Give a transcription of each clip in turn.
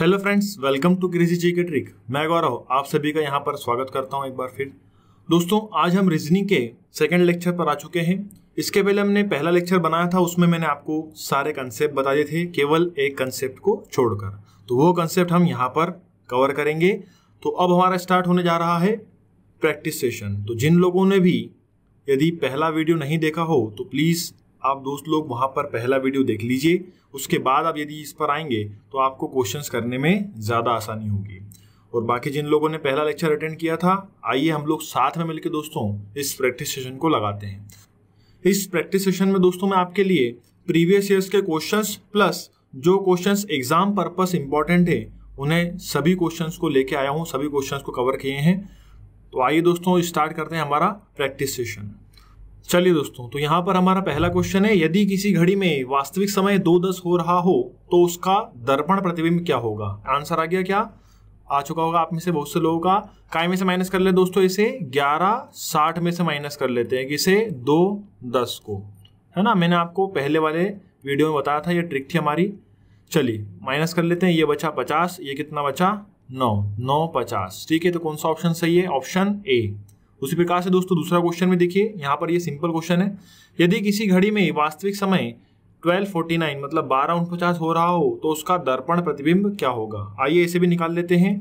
hello friends welcome to crazy G K trick मैं गौरव आप सभी का यहाँ पर स्वागत करता हूँ एक बार फिर दोस्तों आज हम रीजनिंग के सेकंड लेक्चर पर आ चुके हैं इसके पहले हमने पहला लेक्चर बनाया था उसमें मैंने आपको सारे कंसेप्ट बता दिए थे केवल एक कंसेप्ट को छोड़कर तो वो कंसेप्ट हम यहाँ पर कवर करेंगे तो अब हमारा स्टार्ट होने जा रहा है प्रैक्टिस सेशन तो जिन लोगों ने भी यदि पहला वीडियो नहीं देखा हो तो प्लीज़ आप दोस्त लोग वहाँ पर पहला वीडियो देख लीजिए उसके बाद आप यदि इस पर आएंगे तो आपको क्वेश्चन करने में ज़्यादा आसानी होगी और बाकी जिन लोगों ने पहला लेक्चर अटेंड किया था आइए हम लोग साथ में मिलकर दोस्तों इस प्रैक्टिस सेशन को लगाते हैं इस प्रैक्टिस सेशन में दोस्तों मैं आपके लिए प्रीवियस ईयर्स के क्वेश्चंस प्लस जो क्वेश्चंस एग्जाम पर्पस इंपॉर्टेंट है उन्हें सभी क्वेश्चंस को लेके आया हूँ सभी क्वेश्चंस को कवर किए हैं तो आइए दोस्तों स्टार्ट करते हैं हमारा प्रैक्टिस सेशन चलिए दोस्तों तो यहाँ पर हमारा पहला क्वेश्चन है यदि किसी घड़ी में वास्तविक समय दो दस हो रहा हो तो उसका दर्पण प्रतिबिंब क्या होगा आंसर आ गया क्या आ चुका होगा आप में से बहुत से लोगों का काय में से माइनस कर ले दोस्तों इसे ग्यारह साठ में से माइनस कर लेते हैं किसे दो दस को है ना मैंने आपको पहले वाले वीडियो में बताया था ये ट्रिक थी हमारी चलिए माइनस कर लेते हैं ये बचा पचास ये कितना बचा नौ नौ पचास ठीक है तो कौन सा ऑप्शन सही है ऑप्शन ए उसी प्रकार से दोस्तों दूसरा क्वेश्चन में देखिए यहाँ पर ये सिंपल क्वेश्चन है यदि किसी घड़ी में वास्तविक समय 1249 मतलब बारह उनपचास हो रहा हो तो उसका दर्पण प्रतिबिंब क्या होगा आइए इसे भी निकाल लेते हैं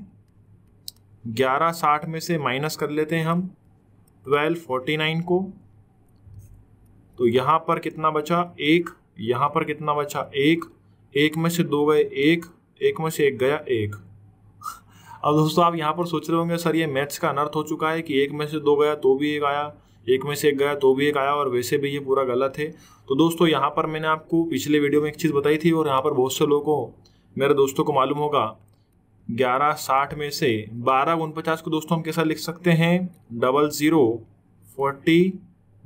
ग्यारह साठ में से माइनस कर लेते हैं हम ट्वेल्व फोर्टी नाइन को तो यहाँ पर कितना बचा एक यहाँ पर कितना बचा एक एक में से दो गए एक एक में से एक गया एक अब दोस्तों आप यहाँ पर सोच रहे होंगे सर ये मैथ्स का अनर्थ हो चुका है कि एक में से दो गया तो भी एक आया एक में से एक गया तो भी एक आया और वैसे भी ये पूरा गलत है तो दोस्तों यहाँ पर मैंने आपको पिछले वीडियो में एक चीज़ बताई थी और यहाँ पर बहुत से लोगों मेरे दोस्तों को मालूम होगा ग्यारह साठ में से बारह उनपचास को दोस्तों हम कैसा लिख सकते हैं double zero forty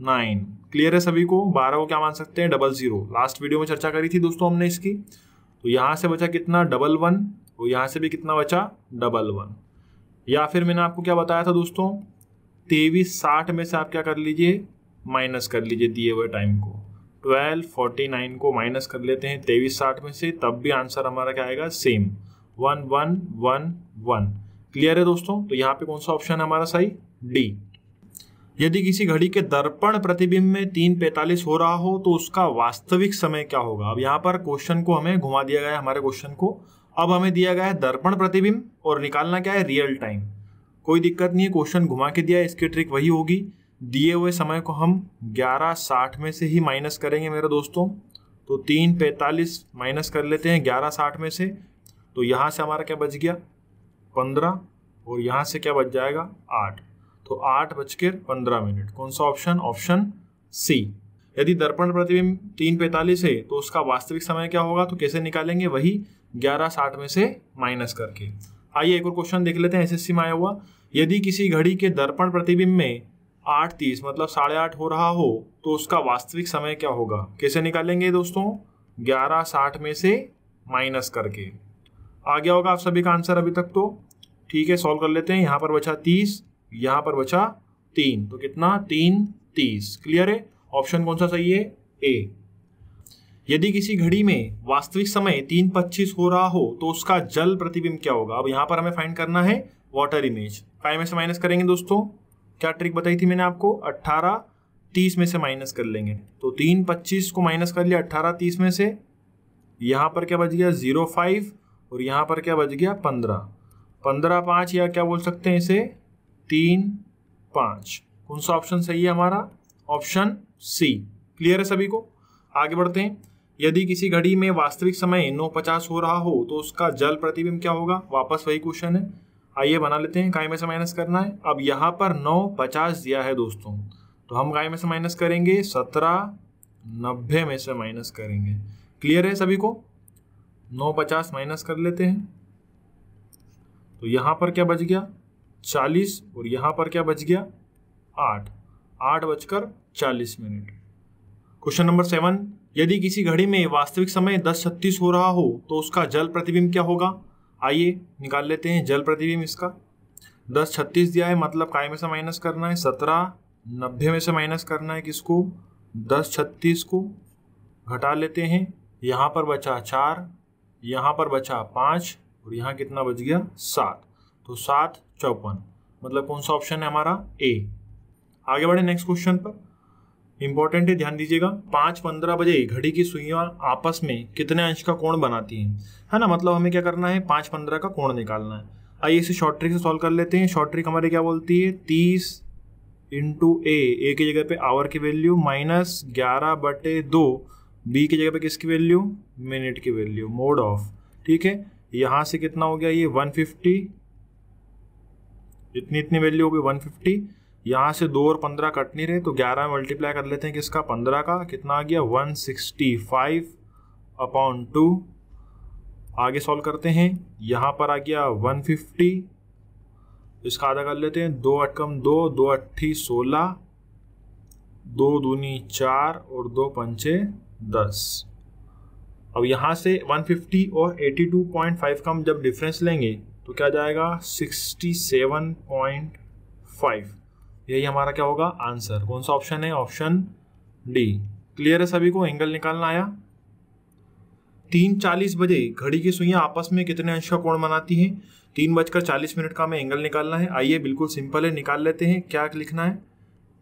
nine clear है सभी को बारह को क्या मान सकते हैं डबल ज़ीरो लास्ट वीडियो में चर्चा करी थी दोस्तों हमने इसकी तो यहाँ से बचा कितना डबल वन और तो यहाँ से भी कितना बचा डबल वन या फिर मैंने आपको क्या बताया था दोस्तों तेईस साठ में से आप क्या कर लीजिए माइनस कर लीजिए दिए हुए टाइम को ट्वेल्व फोर्टी नाइन को माइनस कर लेते हैं तेईस साठ में से तब भी आंसर हमारा क्या आएगा same one one one one clear है दोस्तों तो यहाँ पे कौन सा ऑप्शन है हमारा सही डी यदि किसी घड़ी के दर्पण प्रतिबिंब में तीन पैंतालीस हो रहा हो तो उसका वास्तविक समय क्या होगा अब यहाँ पर क्वेश्चन को हमें घुमा दिया गया है हमारे क्वेश्चन को अब हमें दिया गया है दर्पण प्रतिबिंब और निकालना क्या है रियल टाइम कोई दिक्कत नहीं है क्वेश्चन घुमा के दिया है इसकी ट्रिक वही होगी दिए हुए समय को हम ग्यारह साठ में से ही माइनस करेंगे मेरे दोस्तों तो तीन पैंतालीस माइनस कर लेते हैं ग्यारह साठ में से तो यहाँ से हमारा क्या बच गया पंद्रह और यहाँ से क्या बच जाएगा आठ तो आठ बजकर पंद्रह मिनट कौन सा ऑप्शन ऑप्शन सी यदि दर्पण प्रतिबिंब तीन पैंतालीस है तो उसका वास्तविक समय क्या होगा तो कैसे निकालेंगे वही ग्यारह साठ में से माइनस करके आइए एक और क्वेश्चन देख लेते हैं एसएससी में आया हुआ यदि किसी घड़ी के दर्पण प्रतिबिंब में आठ तीस मतलब साढ़े आठ हो रहा हो तो उसका वास्तविक समय क्या होगा कैसे निकालेंगे दोस्तों ग्यारह साठ में से माइनस करके आ गया होगा आप सभी का आंसर अभी तक तो ठीक है सॉल्व कर लेते हैं यहाँ पर बचा तीस यहाँ पर बचा तीन तो कितना तीन तीस क्लियर है ऑप्शन कौन सा सही है ए यदि किसी घड़ी में वास्तविक समय तीन पच्चीस हो रहा हो तो उसका जल प्रतिबिंब क्या होगा अब यहाँ पर हमें फाइंड करना है वाटर इमेज फाइव में से माइनस करेंगे दोस्तों क्या ट्रिक बताई थी मैंने आपको अट्ठारह तीस में से माइनस कर लेंगे तो तीन पच्चीस को माइनस कर लिया अट्ठारह तीस में से यहाँ पर क्या बच गया ज़ीरो फाइव और यहाँ पर क्या बच गया पंद्रह पंद्रह पाँच या क्या बोल सकते हैं इसे तीन पाँच कौन सा ऑप्शन सही है हमारा ऑप्शन सी क्लियर है सभी को आगे बढ़ते हैं यदि किसी घड़ी में वास्तविक समय नौ पचास हो रहा हो तो उसका जल प्रतिबिंब क्या होगा वापस वही क्वेश्चन है आइए बना लेते हैं काय में से माइनस करना है अब यहाँ पर नौ पचास दिया है दोस्तों तो हम काय में से माइनस करेंगे सत्रह नब्बे में से माइनस करेंगे क्लियर है सभी को नौ पचास माइनस कर लेते हैं तो यहाँ पर क्या बच गया चालीस और यहाँ पर क्या बच गया आठ आठ बजकर चालीस मिनट क्वेश्चन नंबर सेवन यदि किसी घड़ी में वास्तविक समय दस छत्तीस हो रहा हो तो उसका जल प्रतिबिंब क्या होगा आइए निकाल लेते हैं जल प्रतिबिंब इसका दस छत्तीस दिया है मतलब काय में से माइनस करना है सत्रह नब्बे में से माइनस करना है किसको दस छत्तीस को घटा लेते हैं यहाँ पर बचा चार यहाँ पर बचा पाँच और यहाँ कितना बच गया सात तो सात चौपन मतलब कौन सा ऑप्शन है हमारा ए आगे बढ़े नेक्स्ट क्वेश्चन पर इंपॉर्टेंट है ध्यान दीजिएगा पाँच पंद्रह बजे घड़ी की सुइयाँ आपस में कितने अंश का कोण बनाती हैं है ना मतलब हमें क्या करना है पाँच पंद्रह का कोण निकालना है आइए इसे शॉर्ट ट्रिक से सॉल्व कर लेते हैं शॉर्ट ट्रिक हमारे क्या बोलती है तीस इंटू ए ए की जगह पे आवर की वैल्यू माइनस ग्यारह बटे दो बी की जगह पे किसकी वैल्यू मिनट की वैल्यू मोड ऑफ ठीक है यहाँ से कितना हो गया ये वन फिफ्टी इतनी इतनी वैल्यू हो गई वन फिफ्टी यहाँ से दो और पंद्रह कट नहीं रहे तो ग्यारह मल्टीप्लाई कर लेते हैं किसका पंद्रह का कितना आ गया one sixty five upon two आगे सॉल्व करते हैं यहाँ पर आ गया वन फिफ्टी इसका आधा कर लेते हैं दो अटकम दो दो अट्ठी सोलह दो दूनी चार और दो पंचे दस अब यहाँ से 150 और 82.5 का हम जब डिफरेंस लेंगे तो क्या जाएगा 67.5 यही हमारा क्या होगा आंसर कौन सा ऑप्शन है ऑप्शन डी क्लियर है सभी को एंगल निकालना आया तीन चालीस बजे घड़ी की सुइयां आपस में कितने अंश का कोण बनाती हैं तीन बजकर चालीस मिनट का हमें एंगल निकालना है आइए बिल्कुल सिंपल है निकाल लेते हैं क्या लिखना है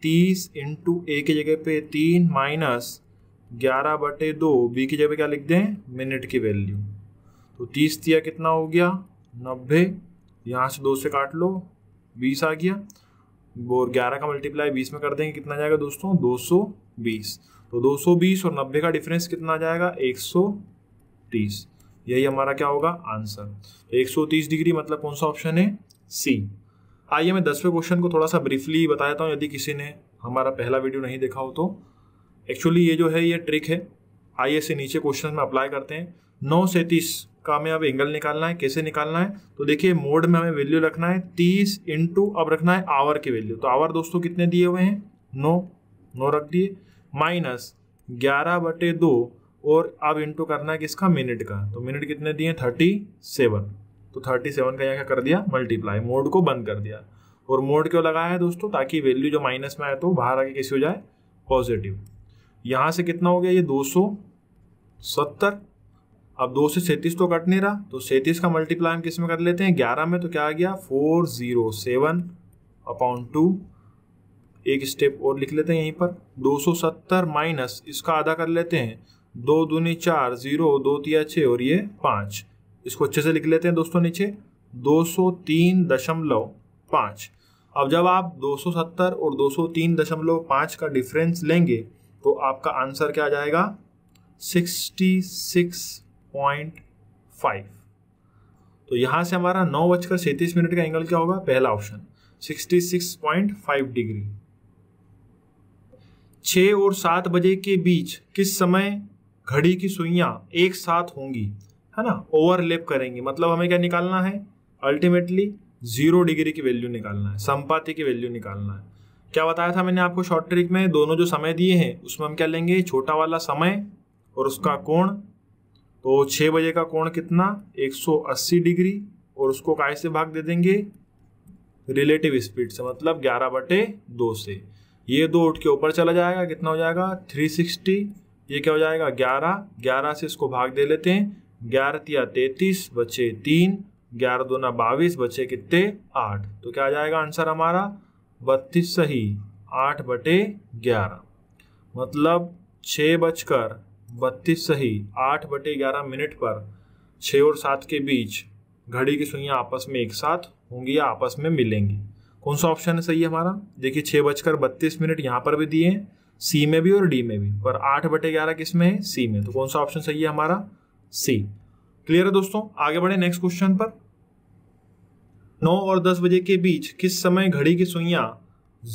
तीस इंटू ए की जगह पे तीन माइनस ग्यारह बटे दो बी की जगह क्या लिख दें मिनट की वैल्यू तो तीस दिया कितना हो गया नब्बे यहाँ से दो से काट लो बीस आ गया और ग्यारह का मल्टीप्लाई बीस में कर देंगे कितना जाएगा दोस्तों दो सौ बीस तो दो सौ बीस और नब्बे का डिफरेंस कितना आ जाएगा एक सौ तीस यही हमारा क्या होगा आंसर तो एक सौ तीस डिग्री मतलब कौन सा ऑप्शन है सी आइए मैं दसवें क्वेश्चन को थोड़ा सा ब्रीफली बता देता हूँ यदि किसी ने हमारा पहला वीडियो नहीं देखा हो तो एक्चुअली ये जो है ये ट्रिक है आइए इसे नीचे क्वेश्चन में अप्लाई करते हैं नौ सैंतीस का हमें अब एंगल निकालना है कैसे निकालना है तो देखिए मोड में हमें वैल्यू रखना है तीस इंटू अब रखना है आवर की वैल्यू तो आवर दोस्तों कितने दिए हुए हैं नो नो रख दिए माइनस ग्यारह बटे दो और अब इंटू करना है किसका मिनट का तो मिनट कितने दिए थर्टी सेवन तो थर्टी सेवन का यहाँ क्या कर दिया मल्टीप्लाई मोड को बंद कर दिया और मोड क्यों लगाया है दोस्तों ताकि वैल्यू जो माइनस में आए तो बाहर आके कैसे हो जाए पॉजिटिव यहाँ से कितना हो गया ये दो सौ सत्तर अब दो से सैंतीस तो कट नहीं रहा तो सैंतीस का मल्टीप्लाई हम किस में कर लेते हैं ग्यारह में तो क्या आ गया four zero seven upon two एक स्टेप और लिख लेते हैं यहीं पर दो सौ सत्तर माइनस इसका आधा कर लेते हैं दो दूनी चार ज़ीरो दो तिया छः और ये पाँच इसको अच्छे से लिख लेते हैं दोस्तों नीचे दो सौ तीन दशमलव पाँच अब जब आप दो सौ सत्तर और दो सौ तीन दशमलव पाँच का डिफरेंस लेंगे तो आपका आंसर क्या आ जाएगा सिक्स पॉइंट फाइव तो यहां से हमारा नौ बजकर सैंतीस मिनट का एंगल क्या होगा पहला option sixty six point five degree छ और सात बजे के बीच किस समय घड़ी की सुइया एक साथ होंगी है ना ओवरलेप करेंगी मतलब हमें क्या निकालना है अल्टीमेटली जीरो डिग्री की वैल्यू निकालना है संपाति की वैल्यू निकालना है क्या बताया था मैंने आपको शॉर्ट ट्रिक में दोनों जो समय दिए हैं उसमें हम क्या लेंगे छोटा वाला समय और उसका कोण तो छः बजे का कोण कितना 180 डिग्री और उसको काय से भाग दे देंगे रिलेटिव स्पीड से मतलब 11 बटे दो से ये दो उठ के ऊपर चला जाएगा कितना हो जाएगा 360 ये क्या हो जाएगा 11 11 से इसको भाग दे लेते हैं ग्यारह तिया तैतीस बचे तीन ग्यारह दो ना बाईस बचे कितने आठ तो क्या आ जाएगा आंसर हमारा बत्तीस सही आठ बटे ग्यारह मतलब छः बजकर बत्तीस सही आठ बटे ग्यारह मिनट पर छः और सात के बीच घड़ी की सुइयाँ आपस में एक साथ होंगी या आपस में मिलेंगी कौन सा ऑप्शन है सही है हमारा देखिए छः बजकर बत्तीस मिनट यहाँ पर भी दिए हैं सी में भी और डी में भी पर आठ बटे ग्यारह किस में है सी में तो कौन सा ऑप्शन सही है हमारा सी क्लियर है दोस्तों आगे बढ़े नेक्स्ट क्वेश्चन पर नौ और दस बजे के बीच किस समय घड़ी की सुइयाँ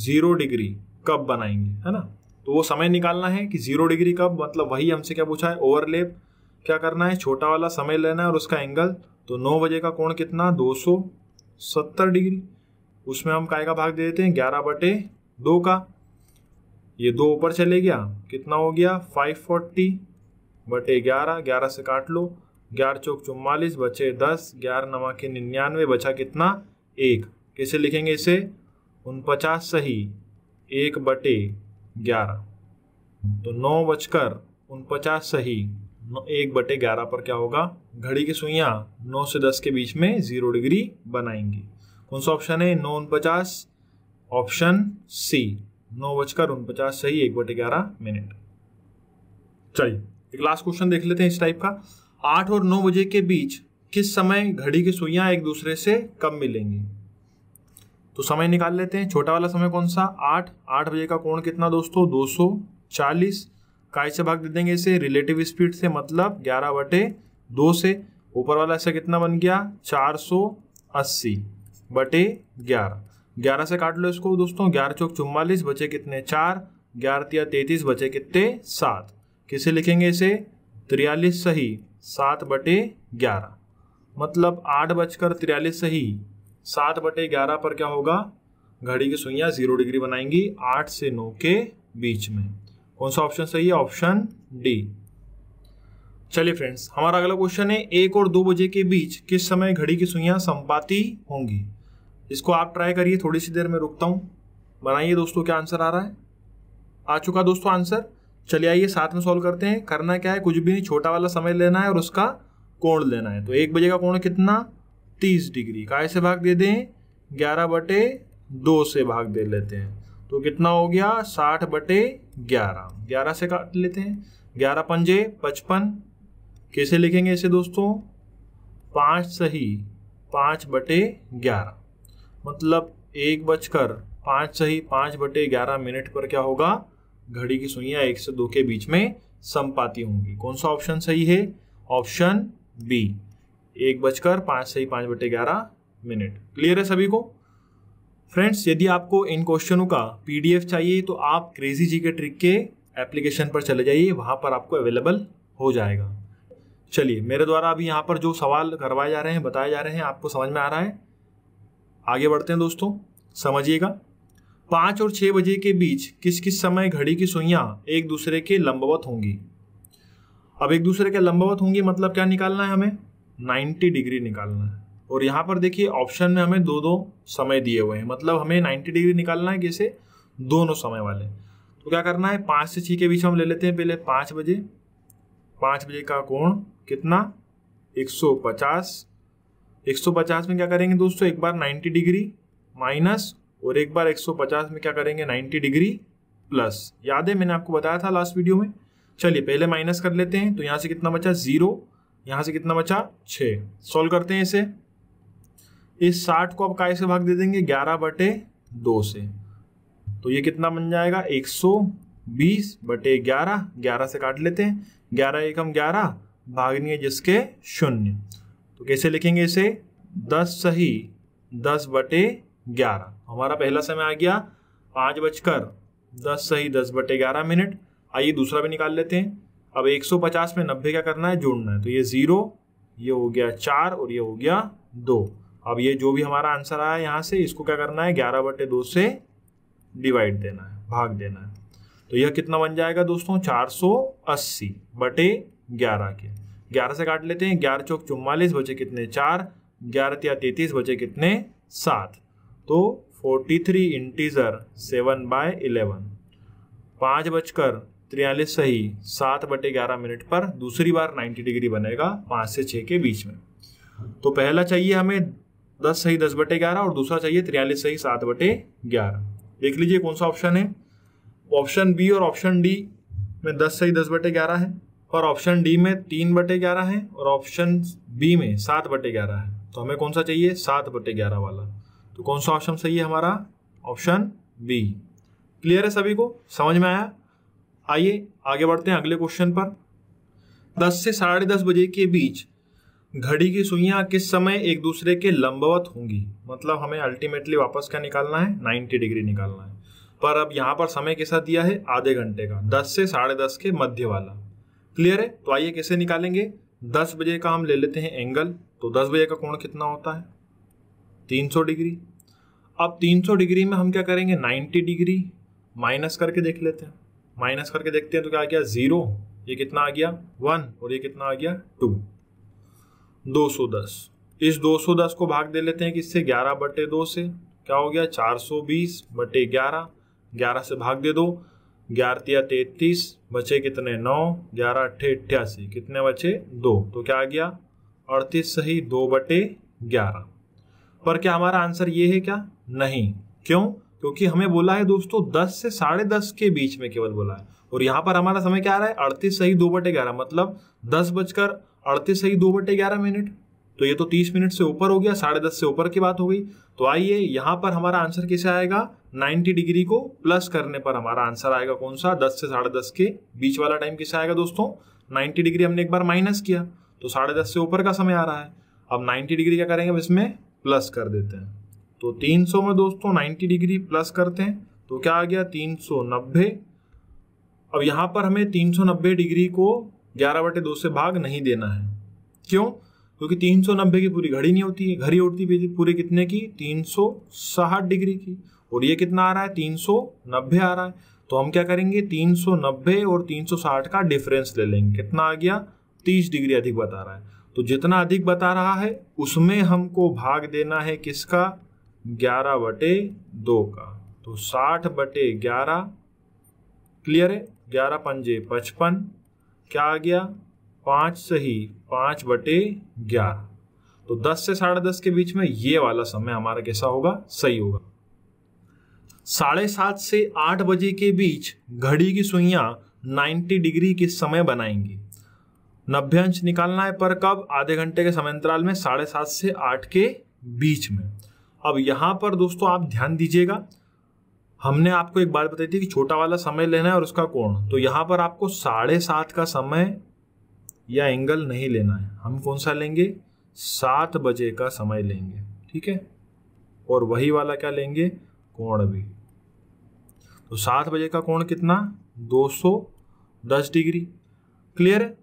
जीरो डिग्री कब बनाएंगे है ना तो वो समय निकालना है कि जीरो डिग्री कब मतलब वही हमसे क्या पूछा है ओवरलेप क्या करना है छोटा वाला समय लेना है और उसका एंगल तो नौ बजे का कोण कितना दो सौ सत्तर डिग्री उसमें हम काय का भाग दे देते हैं ग्यारह बटे दो का ये दो ऊपर चले गया कितना हो गया फाइव फोर्टी बटे ग्यारह ग्यारह से काट लो ग्यारह चौक चुम्बालीस बचे दस ग्यारह नवा के निन्यानवे बचा कितना एक कैसे लिखेंगे इसे उनपचास सही एक बटे ग्यारह तो नौ बजकर उनपचास सही एक बटे ग्यारह पर क्या होगा घड़ी की सुइयाँ नौ से दस के बीच में ज़ीरो डिग्री बनाएंगी कौन सा ऑप्शन है नौ उनपचास ऑप्शन सी नौ बजकर उनपचास सही एक बटे ग्यारह मिनट चलिए एक लास्ट क्वेश्चन देख लेते हैं इस टाइप का आठ और नौ बजे के बीच किस समय घड़ी की सुइयाँ एक दूसरे से कम मिलेंगी तो समय निकाल लेते हैं छोटा वाला समय कौन सा आठ आठ बजे का कोण कितना दोस्तों दो सौ चालीस काय से भाग दे देंगे इसे रिलेटिव स्पीड से मतलब ग्यारह बटे दो से ऊपर वाला ऐसा कितना बन गया चार सौ अस्सी बटे ग्यारह ग्यारह से काट लो इसको दोस्तों ग्यारह चौक चुम्बालीस बचे कितने चार ग्यारह तिया तैतीस बचे कितने सात किसे लिखेंगे इसे त्रियालीस सही सात बटे ग्यारह मतलब आठ बजकर तिरयालीस सही सात बटे ग्यारह पर क्या होगा घड़ी की सुइयां जीरो डिग्री बनाएंगी आठ से नौ के बीच में कौन सा ऑप्शन सही है ऑप्शन डी चलिए फ्रेंड्स हमारा अगला क्वेश्चन है एक और दो बजे के बीच किस समय घड़ी की सुइयां संपाती होंगी इसको आप ट्राई करिए थोड़ी सी देर में रुकता हूँ बनाइए दोस्तों क्या आंसर आ रहा है आ चुका दोस्तों आंसर चलिए आइए साथ में सॉल्व करते हैं करना क्या है कुछ भी नहीं छोटा वाला समय लेना है और उसका कोण लेना है तो एक बजे का कोण कितना तीस डिग्री काय से भाग दे दें ग्यारह बटे दो से भाग दे लेते हैं तो कितना हो गया साठ बटे ग्यारह ग्यारह से काट लेते हैं ग्यारह पंजे पचपन कैसे लिखेंगे इसे दोस्तों पाँच सही पाँच बटे ग्यारह मतलब एक बजकर पाँच सही पाँच बटे ग्यारह मिनट पर क्या होगा घड़ी की सुइयाँ एक से दो के बीच में संपाती होंगी कौन सा ऑप्शन सही है ऑप्शन बी एक बजकर पाँच से ही पाँच बटे ग्यारह मिनट क्लियर है सभी को फ्रेंड्स यदि आपको इन क्वेश्चनों का पी चाहिए तो आप क्रेजी जी के ट्रिक के एप्लीकेशन पर चले जाइए वहाँ पर आपको अवेलेबल हो जाएगा चलिए मेरे द्वारा अभी यहाँ पर जो सवाल करवाए जा रहे हैं बताए जा रहे हैं आपको समझ में आ रहा है आगे बढ़ते हैं दोस्तों समझिएगा पाँच और छः बजे के बीच किस किस समय घड़ी की सुइयाँ एक दूसरे के लंबवत होंगी अब एक दूसरे के लंबवत होंगी मतलब क्या निकालना है हमें 90 डिग्री निकालना है और यहाँ पर देखिए ऑप्शन में हमें दो दो समय दिए हुए हैं मतलब हमें 90 डिग्री निकालना है कैसे दोनों समय वाले तो क्या करना है पाँच से छः के बीच हम ले लेते हैं पहले पाँच बजे पाँच बजे का कोण कितना 150 150 में क्या करेंगे दोस्तों एक बार 90 डिग्री माइनस और एक बार 150 में क्या करेंगे 90 डिग्री प्लस याद है मैंने आपको बताया था लास्ट वीडियो में चलिए पहले माइनस कर लेते हैं तो यहाँ से कितना बचा ज़ीरो यहाँ से कितना बचा छः सॉल्व करते हैं इसे इस साठ को आप काय से भाग दे देंगे ग्यारह बटे दो से तो ये कितना बन जाएगा एक सौ बीस बटे ग्यारह ग्यारह से काट लेते हैं ग्यारह एकम ग्यारह है जिसके शून्य तो कैसे लिखेंगे इसे दस सही दस बटे ग्यारह हमारा पहला समय आ गया पाँच बजकर दस सही दस बटे ग्यारह मिनट आइए दूसरा भी निकाल लेते हैं अब 150 में 90 क्या करना है जोड़ना है तो ये ज़ीरो ये हो गया चार और ये हो गया दो अब ये जो भी हमारा आंसर आया यहाँ से इसको क्या करना है ग्यारह बटे दो से डिवाइड देना है भाग देना है तो यह कितना बन जाएगा दोस्तों चार सौ अस्सी बटे ग्यारह के ग्यारह से काट लेते हैं ग्यारह चौक चुम्बालीस बचे कितने चार ग्यारह या तैतीस बचे कितने सात तो forty three integer seven by eleven पाँच बजकर तिरयालीस सही सात बटे ग्यारह मिनट पर दूसरी बार नाइन्टी डिग्री बनेगा पाँच से छः के बीच में तो पहला चाहिए हमें दस सही दस बटे ग्यारह और दूसरा चाहिए तिरयालीस सही सात बटे ग्यारह देख लीजिए कौन सा ऑप्शन है ऑप्शन बी और ऑप्शन डी में दस सही दस बटे ग्यारह है और ऑप्शन डी में तीन बटे ग्यारह है और ऑप्शन बी में सात बटे ग्यारह है तो हमें कौन सा चाहिए सात बटे ग्यारह वाला तो कौन सा ऑप्शन सही है हमारा ऑप्शन बी क्लियर है सभी को समझ में आया आइए आगे बढ़ते हैं अगले क्वेश्चन पर दस से साढ़े दस बजे के बीच घड़ी की सुइयां किस समय एक दूसरे के लंबवत होंगी मतलब हमें अल्टीमेटली वापस क्या निकालना है 90 डिग्री निकालना है पर अब यहाँ पर समय कैसा दिया है आधे घंटे का दस से साढ़े दस के मध्य वाला क्लियर है तो आइए कैसे निकालेंगे दस बजे का हम ले लेते हैं एंगल तो दस बजे का कोण कितना होता है तीन सौ डिग्री अब तीन सौ डिग्री में हम क्या करेंगे नाइन्टी डिग्री माइनस करके देख लेते हैं माइनस करके देखते हैं तो क्या आ गया ज़ीरो ये कितना आ गया वन और ये कितना आ गया टू दो सौ दस इस दो सौ दस को भाग दे लेते हैं किससे ग्यारह बटे दो से क्या हो गया चार सौ बीस बटे ग्यारह ग्यारह से भाग दे दो ग्यारह तैतीस बचे कितने नौ ग्यारह अट्ठे अट्ठासी कितने बचे दो तो क्या आ गया अड़तीस सही दो बटे ग्यारह पर क्या हमारा आंसर ये है क्या नहीं क्यों क्योंकि हमें बोला है दोस्तों दस से साढ़े दस के बीच में केवल बोला है और यहाँ पर हमारा समय क्या आ रहा है अड़तीस सही दो बटे ग्यारह मतलब दस बजकर अड़तीस सही दो बटे ग्यारह मिनट तो ये तो तीस मिनट से ऊपर हो गया साढ़े दस से ऊपर की बात हो गई तो आइए यहाँ पर हमारा आंसर कैसे आएगा नाइन्टी डिग्री को प्लस करने पर हमारा आंसर आएगा कौन सा दस से साढ़े दस के बीच वाला टाइम कैसे आएगा दोस्तों नाइन्टी डिग्री हमने एक बार माइनस किया तो साढ़े दस से ऊपर का समय आ रहा है अब नाइन्टी डिग्री क्या करेंगे हम इसमें प्लस कर देते हैं तो 300 में दोस्तों 90 डिग्री प्लस करते हैं तो क्या आ गया 390 अब यहाँ पर हमें 390 डिग्री को ग्यारह बटे दो से भाग नहीं देना है क्यों क्योंकि 390 की पूरी घड़ी नहीं होती है घड़ी उड़ती है पूरी कितने की तीन डिग्री की और ये कितना आ रहा है तीन आ रहा है तो हम क्या करेंगे 390 और 360 का डिफरेंस ले लेंगे कितना आ गया 30 डिग्री अधिक बता रहा है तो जितना अधिक बता रहा है उसमें हमको भाग देना है किसका ग्यारह बटे दो का तो साठ बटे ग्यारह क्लियर है ग्यारह पंजे पचपन क्या आ गया पाँच सही पाँच बटे ग्यारह तो दस से साढ़े दस के बीच में ये वाला समय हमारा कैसा होगा सही होगा साढ़े सात से आठ बजे के बीच घड़ी की सुइया नाइन्टी डिग्री के समय बनाएंगी नभ्यांश अंश निकालना है पर कब आधे घंटे के समय अंतराल में साढ़े सात से आठ के बीच में अब यहाँ पर दोस्तों आप ध्यान दीजिएगा हमने आपको एक बात बताई थी कि छोटा वाला समय लेना है और उसका कोण तो यहाँ पर आपको साढ़े सात का समय या एंगल नहीं लेना है हम कौन सा लेंगे सात बजे का समय लेंगे ठीक है और वही वाला क्या लेंगे कोण भी तो सात बजे का कोण कितना दो सौ दस डिग्री क्लियर है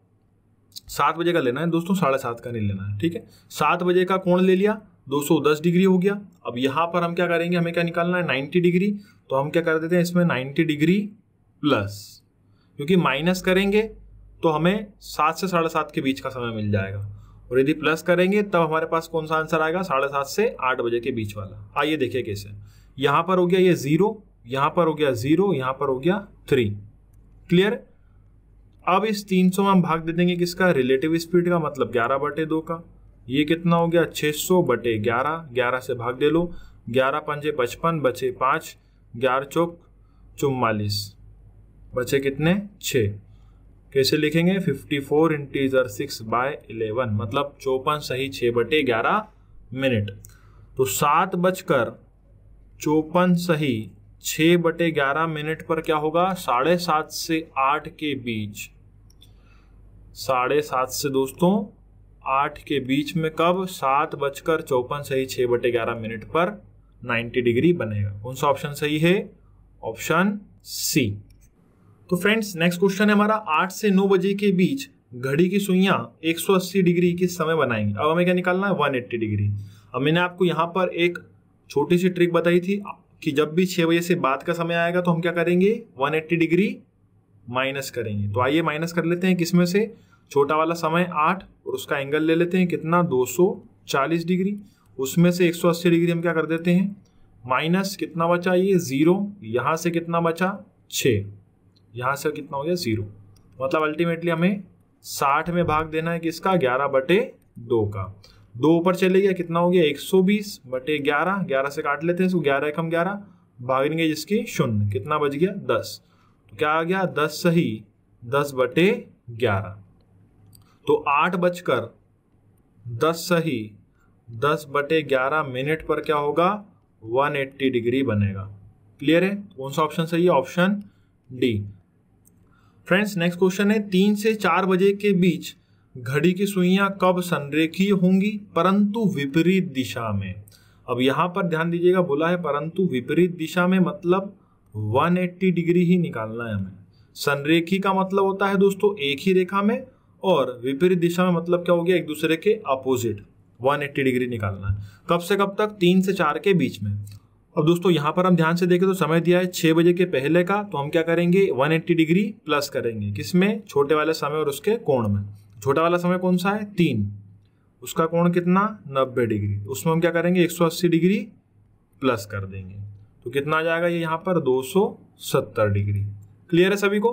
सात बजे का लेना है दोस्तों साढ़े सात का नहीं लेना है ठीक है सात बजे का कोण ले लिया 210 डिग्री हो गया अब यहाँ पर हम क्या करेंगे हमें क्या निकालना है 90 डिग्री तो हम क्या कर देते हैं इसमें 90 डिग्री प्लस क्योंकि माइनस करेंगे तो हमें सात से साढ़े सात के बीच का समय मिल जाएगा और यदि प्लस करेंगे तब हमारे पास कौन सा आंसर आएगा साढ़े सात से आठ बजे के बीच वाला आइए देखिए कैसे यहाँ पर हो गया ये ज़ीरो यहाँ पर हो गया ज़ीरो यहाँ पर हो गया थ्री क्लियर अब इस तीन में हम भाग दे देंगे किसका रिलेटिव स्पीड का मतलब ग्यारह बटे दो का ये कितना हो गया 600 बटे ग्यारह ग्यारह से भाग दे लो ग्यारह पंजे पचपन बचे पाँच ग्यारह चौक चुम्बालीस बचे कितने छः कैसे लिखेंगे 54 four integer six by eleven मतलब चौपन सही छः बटे ग्यारह मिनट तो सात बजकर चौपन सही छः बटे ग्यारह मिनट पर क्या होगा साढ़े सात से आठ के बीच साढ़े सात से दोस्तों आठ के बीच में कब सात बजकर चौपन सही छः बटे ग्यारह मिनट पर नाइन्टी डिग्री बनेगा कौन सा ऑप्शन सही है ऑप्शन सी तो फ्रेंड्स नेक्स्ट क्वेश्चन है हमारा आठ से नौ बजे के बीच घड़ी की सुइयाँ 180 डिग्री के समय बनाएंगी अब हमें क्या निकालना है 180 डिग्री अब मैंने आपको यहाँ पर एक छोटी सी ट्रिक बताई थी कि जब भी छह बजे से बाद का समय आएगा तो हम क्या करेंगे 180 डिग्री माइनस करेंगे तो आइए माइनस कर लेते हैं किसमें से छोटा वाला समय आठ और उसका एंगल ले लेते हैं कितना 240 डिग्री उसमें से 180 डिग्री हम क्या कर देते हैं माइनस कितना बचा ये ज़ीरो यहाँ से कितना बचा छः यहाँ से कितना हो गया ज़ीरो मतलब अल्टीमेटली हमें साठ में भाग देना है किसका ग्यारह बटे दो का दो ऊपर चले गया कितना हो गया एक सौ बीस बटे ग्यारह ग्यारह से काट लेते हैं इसको ग्यारह एकम ग्यारह भागेंगे जिसके शून्य कितना बच गया दस तो क्या आ गया दस सही दस बटे ग्यारह तो आठ बजकर दस सही दस बटे ग्यारह मिनट पर क्या होगा 180 डिग्री बनेगा क्लियर है तो कौन सा ऑप्शन सही है option D friends next question है तीन से चार बजे के बीच घड़ी की सुइयां कब संरेखीय होंगी परंतु विपरीत दिशा में अब यहां पर ध्यान दीजिएगा बोला है परंतु विपरीत दिशा में मतलब 180 डिग्री ही निकालना है हमें संरेखी का मतलब होता है दोस्तों एक ही रेखा में और विपरीत दिशा में मतलब क्या हो गया एक दूसरे के अपोजिट 180 डिग्री निकालना है कब से कब तक तीन से चार के बीच में अब दोस्तों यहाँ पर हम ध्यान से देखें तो समय दिया है छः बजे के पहले का तो हम क्या करेंगे 180 डिग्री प्लस करेंगे किसमें छोटे वाले समय और उसके कोण में छोटा वाला समय कौन सा है तीन उसका कोण कितना नब्बे डिग्री उसमें हम क्या करेंगे एक डिग्री प्लस कर देंगे तो कितना आ जाएगा ये यहाँ पर दो डिग्री क्लियर है सभी को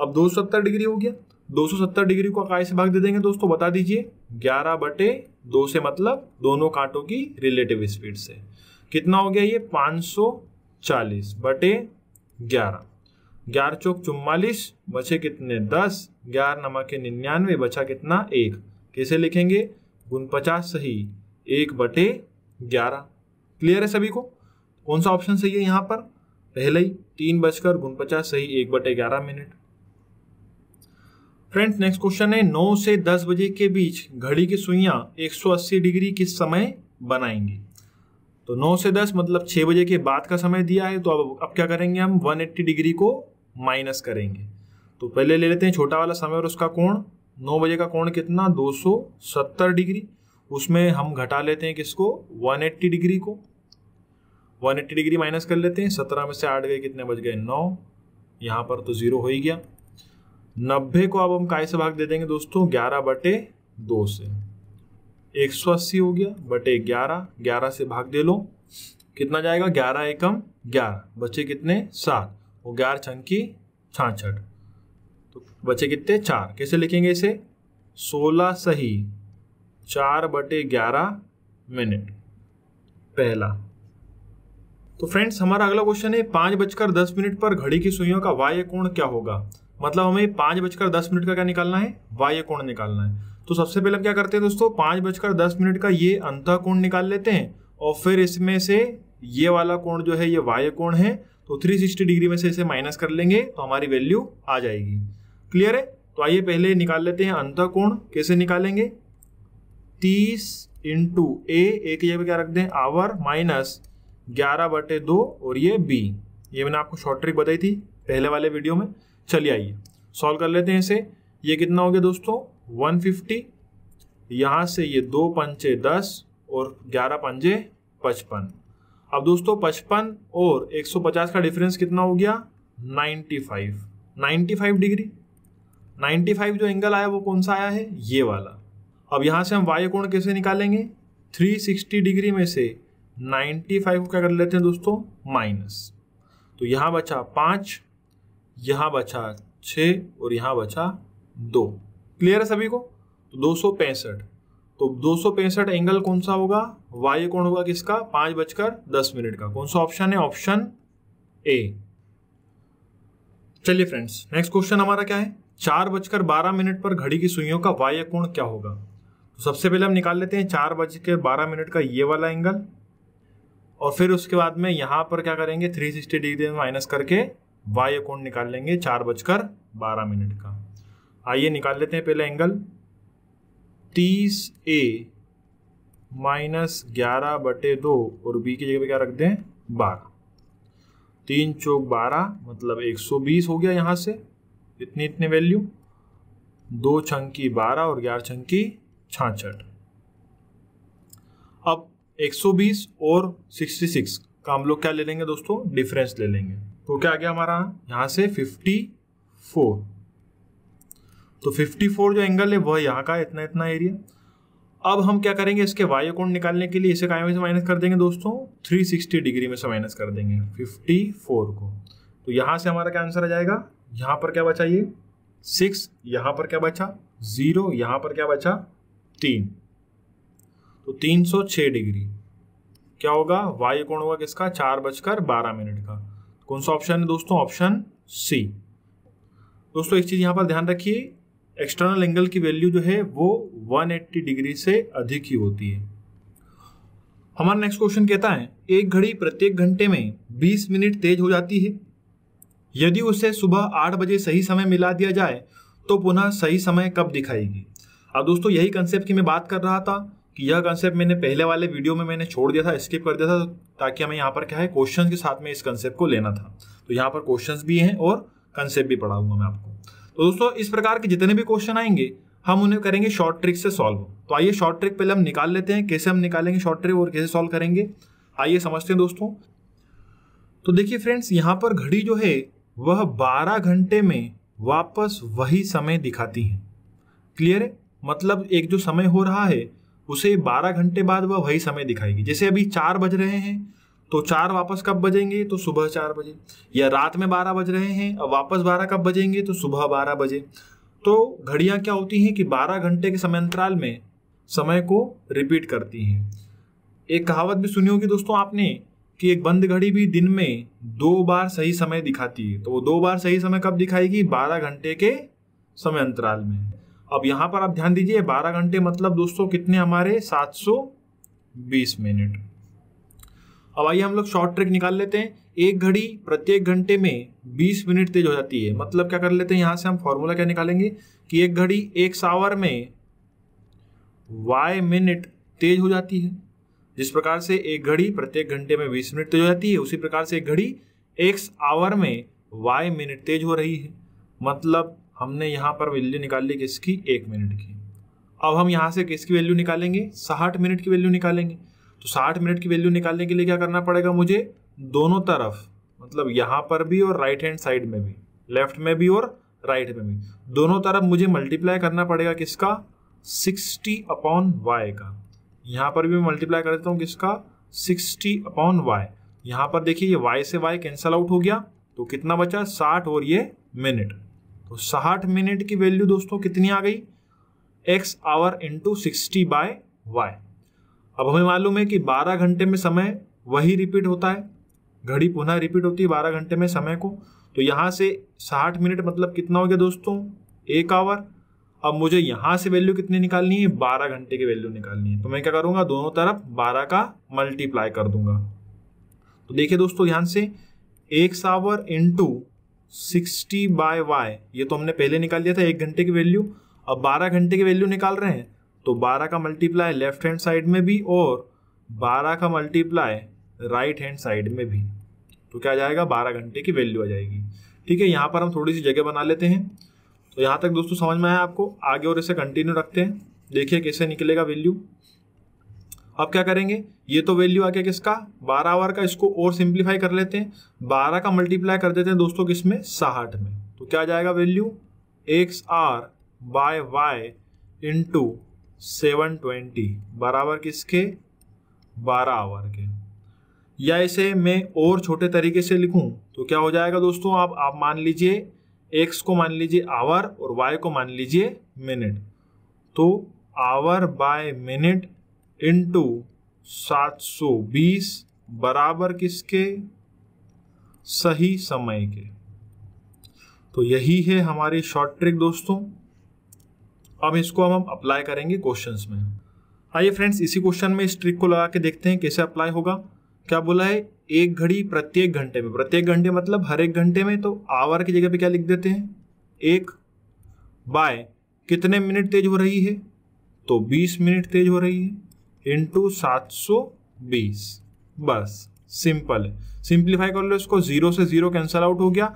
अब 270 डिग्री हो गया 270 डिग्री को काय से भाग दे देंगे दोस्तों बता दीजिए 11 बटे दो से मतलब दोनों कांटों की रिलेटिव स्पीड से कितना हो गया ये 540 बटे 11 ग्यारह चौक चुम्बालीस बचे कितने दस ग्यारह नमक निन्यानवे बचा कितना एक कैसे लिखेंगे गुण पचास सही एक बटे ग्यारह क्लियर है सभी को कौन सा ऑप्शन सही है यहाँ पर पहले ही तीन बजकर गुण पचास सही एक बटे ग्यारह मिनट फ्रेंड्स नेक्स्ट क्वेश्चन है नौ से दस बजे के बीच घड़ी की सुइयां 180 डिग्री किस समय बनाएंगी तो नौ से दस मतलब छह बजे के बाद का समय दिया है तो अब अब क्या करेंगे हम 180 डिग्री को माइनस करेंगे तो पहले ले लेते हैं छोटा वाला समय और उसका कोण नौ बजे का कोण कितना 270 डिग्री उसमें हम घटा लेते हैं किसको 180 डिग्री को 180 डिग्री माइनस कर लेते हैं सत्रह में से आठ गए कितने बज गए नौ यहाँ पर तो ज़ीरो हो ही गया नब्बे को अब हम काय से भाग दे देंगे दोस्तों ग्यारह बटे दो से एक सौ अस्सी हो गया बटे ग्यारह ग्यारह से भाग दे लो कितना जाएगा ग्यारह एकम ग्यारह बचे कितने सात और ग्यारह छंकी छाछठ तो बचे कितने चार कैसे लिखेंगे इसे सोलह सही चार बटे ग्यारह मिनट पहला तो फ्रेंड्स हमारा अगला क्वेश्चन है पाँच बजकर दस मिनट पर घड़ी की सुइयों का वाय कोण क्या होगा मतलब हमें पांच बजकर दस मिनट का क्या निकालना है बाह्य कोण निकालना है तो सबसे पहले हम क्या करते हैं दोस्तों पांच बजकर दस मिनट का ये अंत कोण निकाल लेते हैं और फिर इसमें से ये वाला कोण जो है ये बाह्य कोण है तो 360 डिग्री में से इसे माइनस कर लेंगे तो हमारी वैल्यू आ जाएगी क्लियर है तो आइए पहले निकाल लेते हैं अंत कोण कैसे निकालेंगे तीस इंटू ए एक जगह क्या रखते हैं आवर माइनस ग्यारह बटे दो और ये बी ये मैंने आपको शॉर्ट ट्रिक बताई थी पहले वाले वीडियो में चलिए आइए सॉल्व कर लेते हैं इसे ये कितना हो गया दोस्तों वन फिफ्टी यहाँ से ये दो पंचे दस और ग्यारह पंजे पचपन अब दोस्तों पचपन और एक सौ पचास का डिफरेंस कितना हो गया ninety five ninety five degree ninety five जो एंगल आया वो कौन सा आया है ये वाला अब यहाँ से हम वायु कोण कैसे निकालेंगे थ्री सिक्सटी डिग्री में से नाइन्टी फाइव क्या कर लेते हैं दोस्तों माइनस तो यहाँ बचा पाँच यहाँ बचा छ और यहां बचा दो क्लियर है सभी को तो दो सौ पैंसठ तो दो सौ पैंसठ एंगल कौन सा होगा वाई कोण होगा किसका पांच बजकर दस मिनट का कौन सा ऑप्शन है ऑप्शन ए चलिए फ्रेंड्स नेक्स्ट क्वेश्चन हमारा क्या है चार बजकर बारह मिनट पर घड़ी की सुइयों का वायु कोण क्या होगा तो सबसे पहले हम निकाल लेते हैं चार बज के बारह मिनट का ये वाला एंगल और फिर उसके बाद में यहाँ पर क्या करेंगे थ्री सिक्सटी डिग्री में माइनस करके वाई कोण निकाल लेंगे चार बजकर बारह मिनट का आइए निकाल लेते हैं पहले एंगल तीस ए माइनस ग्यारह बटे दो और बी की जगह पे क्या रख दें बारह तीन चौक बारह मतलब एक सौ बीस हो गया यहाँ से इतनी इतनी वैल्यू दो छंकी बारह और ग्यारह छंकी छाछठ अब एक सौ बीस और सिक्सटी सिक्स का हम लोग क्या ले लेंगे दोस्तों डिफरेंस ले लेंगे तो क्या आ गया हमारा यहाँ से 54 तो 54 जो एंगल है वह यहाँ का इतना इतना एरिया अब हम क्या करेंगे इसके वाई कोण निकालने के लिए इसे काय में से माइनस कर देंगे दोस्तों 360 डिग्री में से माइनस कर देंगे 54 को तो यहाँ से हमारा क्या आंसर आ जाएगा यहाँ पर क्या बचा ये सिक्स यहाँ पर क्या बचा जीरो यहाँ पर क्या बचा तीन तो तीन सौ डिग्री क्या होगा वायु कोण होगा किसका चार बजकर बारह मिनट का कौन सा ऑप्शन है दोस्तों ऑप्शन सी दोस्तों एक चीज़ यहां पर ध्यान रखिए एक्सटर्नल एंगल की वैल्यू जो है वो 180 डिग्री से अधिक ही होती है हमारा नेक्स्ट क्वेश्चन कहता है एक घड़ी प्रत्येक घंटे में 20 मिनट तेज हो जाती है यदि उसे सुबह आठ बजे सही समय मिला दिया जाए तो पुनः सही समय कब दिखाएगी अब दोस्तों यही कंसेप्ट की मैं बात कर रहा था कि यह कंसेप्ट मैंने पहले वाले वीडियो में मैंने छोड़ दिया था स्किप कर दिया था ताकि हमें यहाँ पर क्या है क्वेश्चन के साथ में इस कंसेप्ट को लेना था तो यहाँ पर क्वेश्चन भी हैं और कंसेप्ट भी पढ़ाऊंगा मैं आपको तो दोस्तों इस प्रकार के जितने भी क्वेश्चन आएंगे हम उन्हें करेंगे शॉर्ट ट्रिक से सॉल्व तो आइए शॉर्ट ट्रिक पहले हम निकाल लेते हैं कैसे हम निकालेंगे शॉर्ट ट्रिक और कैसे सॉल्व करेंगे आइए समझते हैं दोस्तों तो देखिए फ्रेंड्स यहाँ पर घड़ी जो है वह 12 घंटे में वापस वही समय दिखाती है क्लियर है मतलब एक जो समय हो रहा है उसे 12 घंटे बाद वह वही समय दिखाएगी जैसे अभी चार बज रहे हैं तो चार वापस कब बजेंगे तो सुबह चार बजे या रात में बारह बज रहे हैं और वापस बारह कब बजेंगे तो सुबह बारह बजे तो घड़ियाँ क्या होती हैं कि बारह घंटे के समय अंतराल में समय को रिपीट करती हैं एक कहावत भी सुनी होगी दोस्तों आपने कि एक बंद घड़ी भी दिन में दो बार सही समय दिखाती है तो वो दो बार सही समय कब दिखाएगी बारह घंटे के समय अंतराल में अब यहां पर आप ध्यान दीजिए बारह घंटे मतलब दोस्तों कितने हमारे सात सौ बीस मिनट अब आइए हम लोग शॉर्ट ट्रिक निकाल लेते हैं एक घड़ी प्रत्येक घंटे में बीस मिनट तेज हो जाती है मतलब क्या कर लेते हैं यहाँ से हम फॉर्मूला क्या निकालेंगे कि एक घड़ी एक सावर में वाई मिनट तेज हो जाती है जिस प्रकार से एक घड़ी प्रत्येक घंटे में बीस मिनट तेज हो जाती है उसी प्रकार से एक घड़ी एक्स आवर में वाई मिनट तेज हो रही है मतलब हमने यहाँ पर वैल्यू निकाल ली किसकी एक मिनट की अब हम यहाँ से किसकी वैल्यू निकालेंगे साठ मिनट की वैल्यू निकालेंगे तो साठ मिनट की वैल्यू निकालने के लिए क्या करना पड़ेगा मुझे दोनों तरफ मतलब यहाँ पर भी और राइट हैंड साइड में भी लेफ्ट में भी और राइट में भी दोनों तरफ मुझे मल्टीप्लाई करना पड़ेगा किसका सिक्सटी अपॉन वाई का यहाँ पर भी मैं मल्टीप्लाई कर देता हूँ किसका सिक्सटी अपॉन वाई यहाँ पर देखिए ये वाई से वाई कैंसल आउट हो गया तो कितना बचा साठ और ये मिनट तो साठ मिनट की वैल्यू दोस्तों कितनी आ गई X hour into sixty by Y अब हमें मालूम है कि 12 घंटे में समय वही रिपीट होता है घड़ी पुनः रिपीट होती है 12 घंटे में समय को तो यहाँ से 60 मिनट मतलब कितना हो गया दोस्तों एक आवर अब मुझे यहाँ से वैल्यू कितनी निकालनी है 12 घंटे की वैल्यू निकालनी है तो मैं क्या करूँगा दोनों तरफ 12 का मल्टीप्लाई कर दूंगा तो देखिए दोस्तों ध्यान से X hour into sixty by Y ये तो हमने पहले निकाल दिया था एक घंटे की वैल्यू अब बारह घंटे की वैल्यू निकाल रहे हैं तो बारह का मल्टीप्लाई लेफ्ट हैंड साइड में भी और बारह का मल्टीप्लाई राइट हैंड साइड में भी तो क्या आ जाएगा बारह घंटे की वैल्यू आ जाएगी ठीक है यहाँ पर हम थोड़ी सी जगह बना लेते हैं तो यहाँ तक दोस्तों समझ में आया आपको आगे और इसे कंटिन्यू रखते हैं देखिए कैसे निकलेगा वैल्यू अब क्या करेंगे ये तो वैल्यू आ गया किसका बारह आवर का इसको और सिंप्लीफाई कर लेते हैं बारह का मल्टीप्लाई कर देते हैं दोस्तों किस में साठ में तो क्या जाएगा value X hour by Y into seven twenty बराबर किसके बारह आवर के या इसे मैं और छोटे तरीके से लिखूं तो क्या हो जाएगा दोस्तों आप आप मान लीजिए एक्स को मान लीजिए आवर और वाई को मान लीजिए मिनट तो आवर बाय मिनट इंटू सात सौ बीस बराबर किसके सही समय के तो यही है हमारी शॉर्ट ट्रिक दोस्तों अब इसको हम अप्लाई करेंगे क्वेश्चंस में आइए फ्रेंड्स इसी क्वेश्चन में इस ट्रिक को लगा के देखते हैं कैसे अप्लाई होगा क्या बोला है एक घड़ी प्रत्येक घंटे में प्रत्येक घंटे मतलब हर एक घंटे में तो आवर की जगह पे क्या लिख देते हैं एक बाय कितने मिनट तेज हो रही है तो 20 मिनट तेज हो रही है इंटू सात सौ बीस बस सिंपल है सिंप्लीफाई कर लो इसको जीरो से जीरो कैंसल आउट हो गया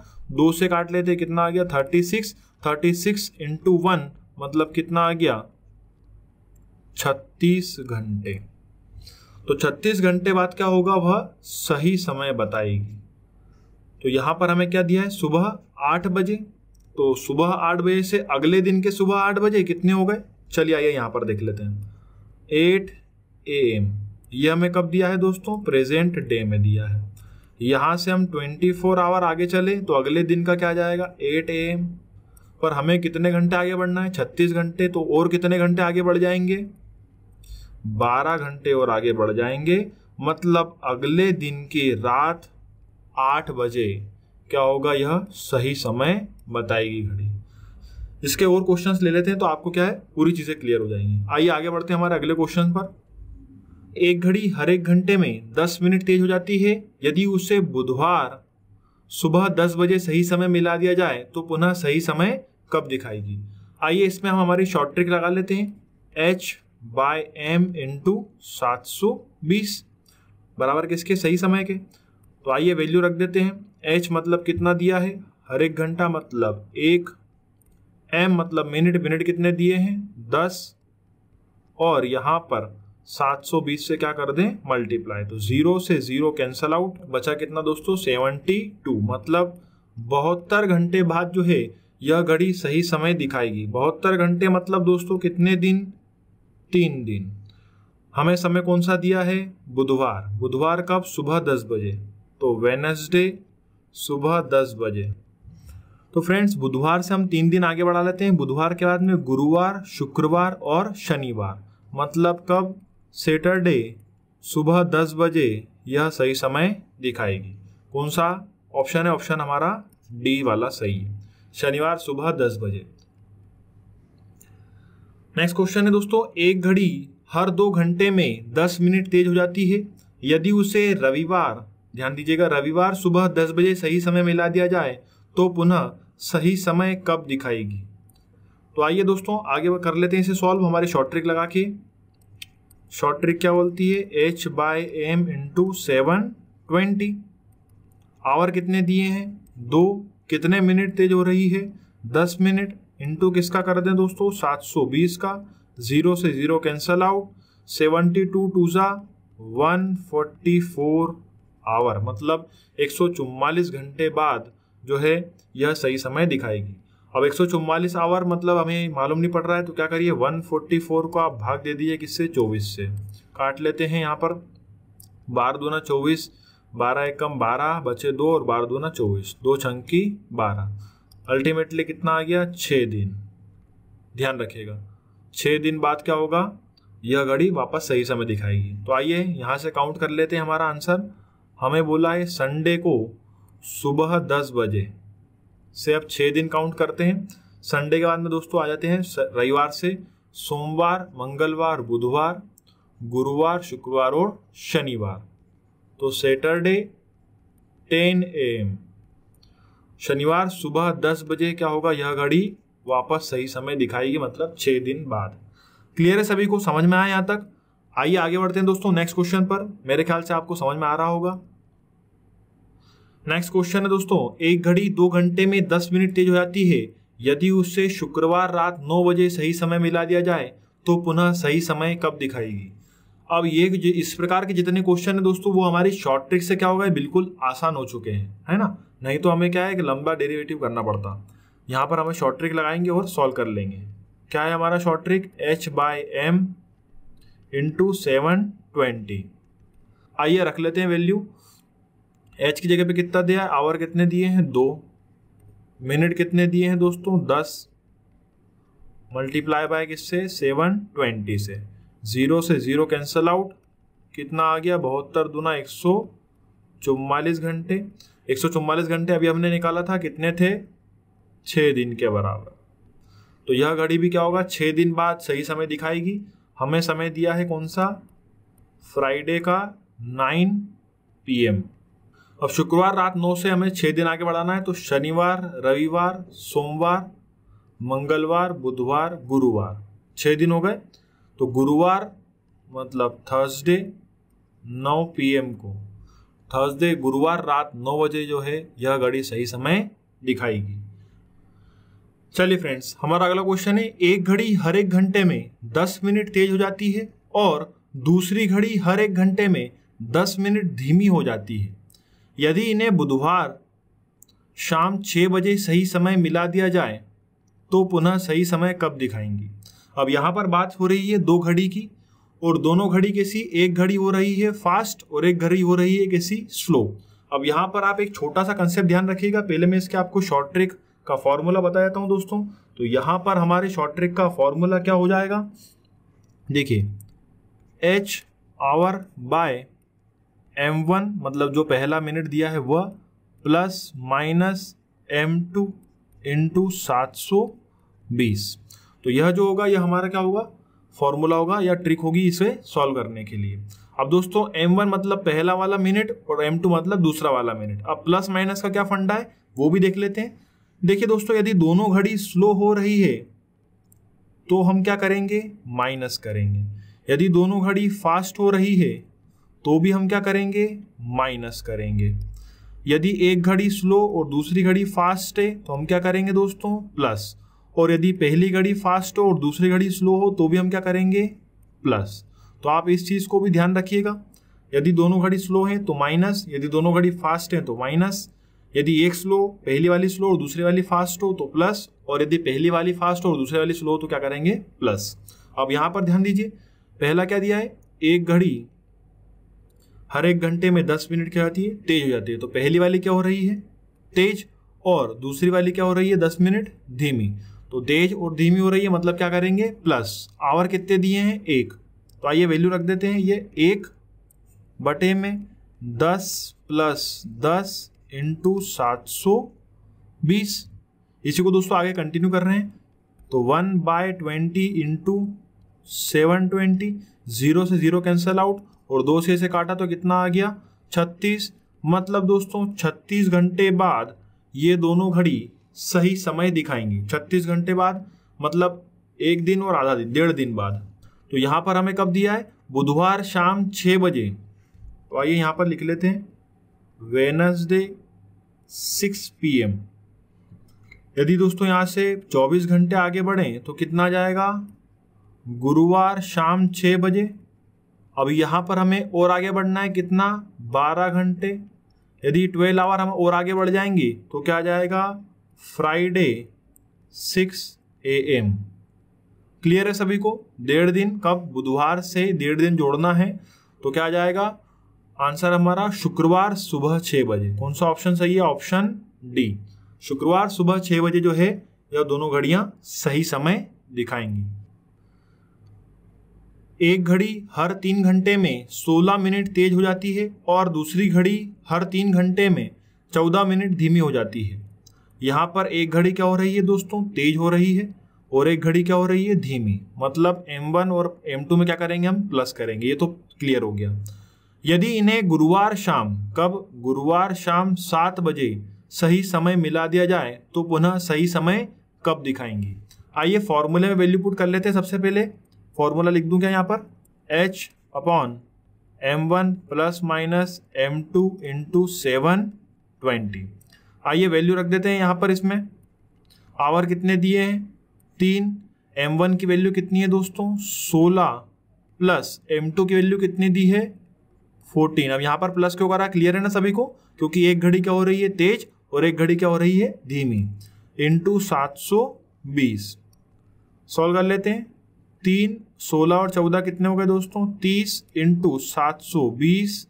दो से काट लेते कितना आ गया thirty six thirty six into one मतलब कितना आ गया छत्तीस घंटे तो छत्तीस घंटे बाद क्या होगा वह सही समय बताएगी तो यहां पर हमें क्या दिया है सुबह आठ बजे तो सुबह आठ बजे से अगले दिन के सुबह आठ बजे कितने हो गए चलिए आइए यहां पर देख लेते हैं एट एम ये हमें कब दिया है दोस्तों प्रेजेंट डे में दिया है यहाँ से हम 24 फोर आवर आगे चले तो अगले दिन का क्या जाएगा 8 ए एम पर हमें कितने घंटे आगे बढ़ना है 36 घंटे तो और कितने घंटे आगे बढ़ जाएंगे 12 घंटे और आगे बढ़ जाएंगे मतलब अगले दिन की रात 8 बजे क्या होगा यह सही समय बताएगी घड़ी इसके और क्वेश्चंस ले लेते हैं तो आपको क्या है पूरी चीज़ें क्लियर हो जाएंगी आइए आगे बढ़ते हैं हमारे अगले क्वेश्चन पर एक घड़ी हर एक घंटे में दस मिनट तेज हो जाती है यदि उसे बुधवार सुबह दस बजे सही समय मिला दिया जाए तो पुनः सही समय कब दिखाएगी आइए इसमें हम हमारी शॉर्ट ट्रिक लगा लेते हैं एच बाय एम इंटू सात सौ बीस बराबर किसके सही समय के तो आइए वैल्यू रख देते हैं एच मतलब कितना दिया है हर एक घंटा मतलब एक एम मतलब मिनट मिनट कितने दिए हैं दस और यहाँ पर 720 से क्या कर दें मल्टीप्लाई तो जीरो से जीरो कैंसल आउट बचा कितना दोस्तों 72 मतलब बहत्तर घंटे बाद जो है यह घड़ी सही समय दिखाएगी बहत्तर घंटे मतलब दोस्तों कितने दिन तीन दिन हमें समय कौन सा दिया है बुधवार बुधवार कब सुबह दस बजे तो वेनसडे सुबह दस बजे तो फ्रेंड्स बुधवार से हम तीन दिन आगे बढ़ा लेते हैं बुधवार के बाद में गुरुवार शुक्रवार और शनिवार मतलब कब सैटरडे सुबह दस बजे यह सही समय दिखाएगी कौन सा ऑप्शन है ऑप्शन हमारा डी वाला सही है शनिवार सुबह दस बजे नेक्स्ट क्वेश्चन है दोस्तों एक घड़ी हर दो घंटे में दस मिनट तेज हो जाती है यदि उसे रविवार ध्यान दीजिएगा रविवार सुबह दस बजे सही समय मिला दिया जाए तो पुनः सही समय कब दिखाएगी तो आइए दोस्तों आगे कर लेते हैं इसे सॉल्व हमारे शॉर्ट ट्रिक लगा के शॉर्ट ट्रिक क्या बोलती है H by M into seven twenty hour कितने दिए हैं दो कितने मिनट तेज हो रही है दस मिनट इंटू किसका कर दें दोस्तों सात सौ बीस का ज़ीरो से zero cancel out seventy two two ज़ा वन फोर्टी फोर आवर मतलब एक सौ चौवालीस घंटे बाद जो है यह सही समय दिखाएगी अब एक आवर मतलब हमें मालूम नहीं पड़ रहा है तो क्या करिए 144 को आप भाग दे दीजिए किससे 24 से काट लेते हैं यहाँ पर बारह ना चौबीस बारह एक कम बारह बचे दो और बारह ना चौबीस दो छंकी बारह अल्टीमेटली कितना आ गया छः दिन ध्यान रखिएगा छः दिन बाद क्या होगा यह घड़ी वापस सही समय दिखाएगी तो आइए यहाँ से काउंट कर लेते हैं हमारा आंसर हमें बोला है संडे को सुबह दस बजे से आप छः दिन काउंट करते हैं संडे के बाद में दोस्तों आ जाते हैं रविवार से सोमवार मंगलवार बुधवार गुरुवार शुक्रवार और शनिवार तो सैटरडे टेन ए एम शनिवार सुबह दस बजे क्या होगा यह घड़ी वापस सही समय दिखाएगी मतलब छः दिन बाद क्लियर है सभी को समझ में आया यहाँ तक आइए आगे बढ़ते हैं दोस्तों नेक्स्ट क्वेश्चन पर मेरे ख्याल से आपको समझ में आ रहा होगा नेक्स्ट क्वेश्चन है दोस्तों एक घड़ी दो घंटे में दस मिनट तेज हो जाती है यदि उससे शुक्रवार रात नौ बजे सही समय मिला दिया जाए तो पुनः सही समय कब दिखाएगी अब ये इस प्रकार के जितने क्वेश्चन है दोस्तों वो हमारी शॉर्ट ट्रिक से क्या हो गए बिल्कुल आसान हो चुके हैं है ना नहीं तो हमें क्या है कि लंबा डेरिवेटिव करना पड़ता यहाँ पर हमें शॉर्ट ट्रिक लगाएंगे और सॉल्व कर लेंगे क्या है हमारा short trick H by M into seven twenty आइए रख लेते हैं वैल्यू एच की जगह पे कितना दिया है आवर कितने दिए हैं दो मिनट कितने दिए हैं दोस्तों दस मल्टीप्लाई बाय किससे सेवन ट्वेंटी से ज़ीरो से ज़ीरो कैंसल आउट कितना आ गया बहत्तर दुना एक सौ चौवालीस घंटे एक सौ चौवालीस घंटे अभी हमने निकाला था कितने थे छः दिन के बराबर तो यह घड़ी भी क्या होगा छः दिन बाद सही समय दिखाएगी हमें समय दिया है कौन सा फ्राइडे का नाइन पीएम अब शुक्रवार रात नौ से हमें छः दिन आगे बढ़ाना है तो शनिवार रविवार सोमवार मंगलवार बुधवार गुरुवार छः दिन हो गए तो गुरुवार मतलब थर्सडे नौ पीएम को थर्सडे गुरुवार रात नौ बजे जो है यह घड़ी सही समय दिखाएगी चलिए फ्रेंड्स हमारा अगला क्वेश्चन है एक घड़ी हर एक घंटे में दस मिनट तेज हो जाती है और दूसरी घड़ी हर एक घंटे में दस मिनट धीमी हो जाती है यदि इन्हें बुधवार शाम छः बजे सही समय मिला दिया जाए तो पुनः सही समय कब दिखाएंगी अब यहाँ पर बात हो रही है दो घड़ी की और दोनों घड़ी कैसी एक घड़ी हो रही है फास्ट और एक घड़ी हो रही है कैसी स्लो अब यहाँ पर आप एक छोटा सा कंसेप्ट ध्यान रखिएगा पहले मैं इसके आपको शॉर्ट ट्रिक का फॉर्मूला बता देता हूँ दोस्तों तो यहाँ पर हमारे शॉर्ट ट्रिक का फॉर्मूला क्या हो जाएगा देखिए H hour by M one मतलब जो पहला मिनट दिया है वह plus minus M two into सात सौ बीस तो यह जो होगा यह हमारा क्या होगा फॉर्मूला होगा या ट्रिक होगी इसे सॉल्व करने के लिए अब दोस्तों एम वन मतलब पहला वाला मिनट और एम टू मतलब दूसरा वाला मिनट अब प्लस माइनस का क्या फंडा है वो भी देख लेते हैं देखिए दोस्तों यदि दोनों घड़ी स्लो हो रही है तो हम क्या करेंगे माइनस करेंगे यदि दोनों घड़ी फास्ट हो रही है तो भी हम क्या करेंगे माइनस करेंगे यदि एक घड़ी स्लो और दूसरी घड़ी फास्ट है तो हम क्या करेंगे दोस्तों प्लस और यदि पहली घड़ी फास्ट हो और दूसरी घड़ी स्लो हो तो भी हम क्या करेंगे प्लस तो आप इस चीज़ को भी ध्यान रखिएगा यदि दोनों घड़ी स्लो हैं तो माइनस यदि दोनों घड़ी फास्ट हैं तो माइनस यदि एक स्लो पहली वाली स्लो और दूसरी वाली फास्ट हो तो प्लस और यदि पहली वाली फास्ट हो और दूसरी वाली स्लो हो तो क्या करेंगे प्लस अब यहाँ पर ध्यान दीजिए पहला क्या दिया है एक घड़ी हर एक घंटे में दस मिनट क्या आती है तेज हो जाती है तो पहली वाली क्या हो रही है तेज और दूसरी वाली क्या हो रही है दस मिनट धीमी तो तेज और धीमी हो रही है मतलब क्या करेंगे प्लस आवर कितने दिए हैं एक तो आइए वैल्यू रख देते हैं ये एक बटे में दस प्लस दस इंटू सात सौ बीस इसी को दोस्तों आगे कंटिन्यू कर रहे हैं तो one by twenty into seven twenty zero से ज़ीरो कैंसिल आउट और दो से से काटा तो कितना आ गया छत्तीस मतलब दोस्तों छत्तीस घंटे बाद ये दोनों घड़ी सही समय दिखाएंगी छत्तीस घंटे बाद मतलब एक दिन और आधा दिन डेढ़ दिन बाद तो यहाँ पर हमें कब दिया है बुधवार शाम छः बजे तो आइए यहाँ पर लिख लेते हैं वेनसडे सिक्स पी एम यदि दोस्तों यहाँ से चौबीस घंटे आगे बढ़ें तो कितना जाएगा गुरुवार शाम छः बजे अब यहाँ पर हमें और आगे बढ़ना है कितना बारह घंटे यदि ट्वेल्व आवर हम और आगे बढ़ जाएंगे तो क्या आ जाएगा Friday six A M clear है सभी को डेढ़ दिन कब बुधवार से डेढ़ दिन जोड़ना है तो क्या आ जाएगा आंसर हमारा शुक्रवार सुबह छः बजे कौन सा ऑप्शन सही है ऑप्शन डी शुक्रवार सुबह छः बजे जो है यह दोनों घड़ियाँ सही समय दिखाएंगी एक घड़ी हर तीन घंटे में 16 मिनट तेज हो जाती है और दूसरी घड़ी हर तीन घंटे में 14 मिनट धीमी हो जाती है यहाँ पर एक घड़ी क्या हो रही है दोस्तों तेज हो रही है और एक घड़ी क्या हो रही है धीमी मतलब M1 और M2 में क्या करेंगे हम प्लस करेंगे ये तो क्लियर हो गया यदि इन्हें गुरुवार शाम कब गुरुवार शाम सात बजे सही समय मिला दिया जाए तो पुनः सही समय कब दिखाएंगे आइए फॉर्मूले में वैल्यू पुट कर लेते हैं सबसे पहले फॉर्मूला लिख दूँ क्या यहाँ पर H upon M one plus minus M two into seven twenty आइए वैल्यू रख देते हैं यहाँ पर इसमें आवर कितने दिए हैं तीन एम वन की वैल्यू कितनी है दोस्तों सोलह प्लस एम टू की वैल्यू कितनी दी है फोर्टीन अब यहाँ पर प्लस क्यों करा क्लियर है ना सभी को क्योंकि एक घड़ी क्या हो रही है तेज और एक घड़ी क्या हो रही है धीमी इंटू सात सौ बीस सॉल्व कर लेते हैं तीन सोलह और चौदह कितने हो गए दोस्तों तीस इंटू सात सौ बीस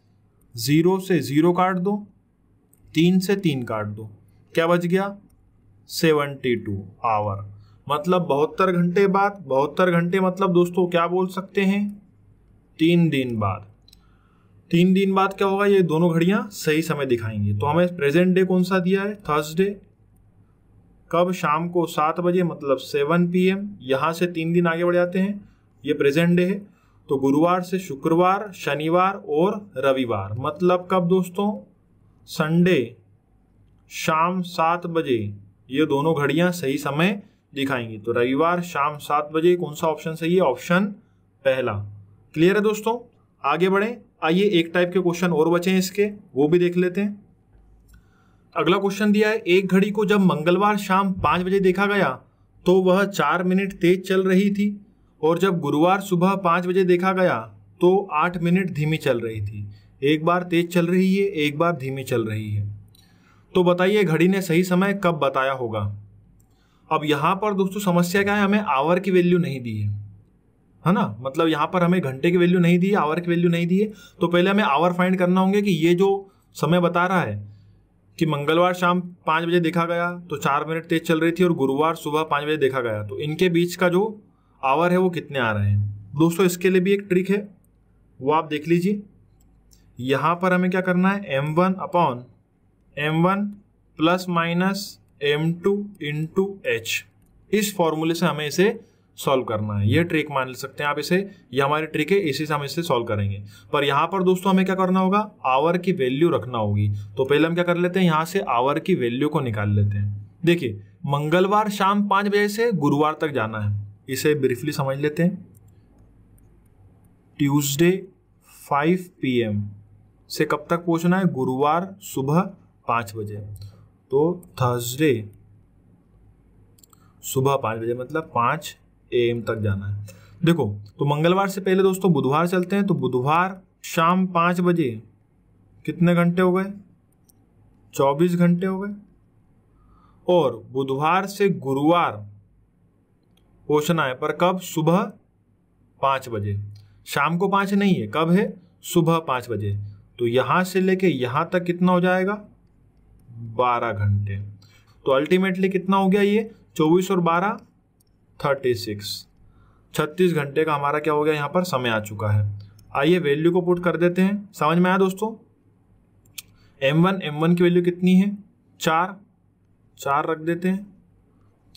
ज़ीरो से ज़ीरो काट दो तीन से तीन काट दो क्या बच गया सेवेंटी टू आवर मतलब बहत्तर घंटे बाद बहत्तर घंटे मतलब दोस्तों क्या बोल सकते हैं तीन दिन बाद तीन दिन बाद क्या होगा ये दोनों घड़ियाँ सही समय दिखाएंगी तो हमें प्रेजेंट डे कौन सा दिया है थर्सडे कब शाम को सात बजे मतलब सेवन पीएम यहां से तीन दिन आगे बढ़ जाते हैं ये प्रेजेंट डे है तो गुरुवार से शुक्रवार शनिवार और रविवार मतलब कब दोस्तों संडे शाम सात बजे ये दोनों घड़ियां सही समय दिखाएंगी तो रविवार शाम सात बजे कौन सा ऑप्शन सही है ऑप्शन पहला क्लियर है दोस्तों आगे बढ़े आइए एक टाइप के क्वेश्चन और बचे हैं इसके वो भी देख लेते हैं अगला क्वेश्चन दिया है एक घड़ी को जब मंगलवार शाम पांच बजे देखा गया तो वह चार मिनट तेज चल रही थी और जब गुरुवार सुबह पाँच बजे देखा गया तो आठ मिनट धीमी चल रही थी एक बार तेज चल रही है एक बार धीमी चल रही है तो बताइए घड़ी ने सही समय कब बताया होगा अब यहाँ पर दोस्तों समस्या क्या है हमें आवर की वैल्यू नहीं दी है है ना मतलब यहाँ पर हमें घंटे की वैल्यू नहीं दी है आवर की वैल्यू नहीं दी है तो पहले हमें आवर फाइंड करना होंगे कि ये जो समय बता रहा है कि मंगलवार शाम पाँच बजे देखा गया तो चार मिनट तेज चल रही थी और गुरुवार सुबह पाँच बजे देखा गया तो इनके बीच का जो आवर है वो कितने आ रहे हैं दोस्तों इसके लिए भी एक ट्रिक है वो आप देख लीजिए यहाँ पर हमें क्या करना है M one upon M one plus minus M two into H इस फॉर्मूले से हमें इसे सॉल्व करना है ये ट्रिक मान सकते हैं आप इसे ये हमारी ट्रिक है इसी से हम इसे सॉल्व करेंगे पर यहाँ पर दोस्तों हमें क्या करना होगा आवर की वैल्यू रखना होगी तो पहले हम क्या कर लेते हैं यहाँ से आवर की वैल्यू को निकाल लेते हैं देखिए मंगलवार शाम पाँच बजे से गुरुवार तक जाना है इसे ब्रीफली समझ लेते हैं ट्यूसडे 5 पीएम से कब तक पहुंचना है गुरुवार सुबह पाँच बजे तो थर्सडे सुबह पाँच बजे मतलब पाँच ए एम तक जाना है देखो तो मंगलवार से पहले दोस्तों बुधवार चलते हैं तो बुधवार शाम पाँच बजे कितने घंटे हो गए चौबीस घंटे हो गए और बुधवार से गुरुवार पहुंचना है पर कब सुबह पाँच बजे शाम को पाँच नहीं है कब है सुबह पाँच बजे तो यहाँ से लेके यहाँ तक कितना हो जाएगा बारह घंटे तो अल्टीमेटली कितना हो गया ये चौबीस और बारह थर्टी सिक्स छत्तीस घंटे का हमारा क्या हो गया यहाँ पर समय आ चुका है आइए वैल्यू को पुट कर देते हैं समझ में आया दोस्तों एम वन एम वन की वैल्यू कितनी है चार चार रख देते हैं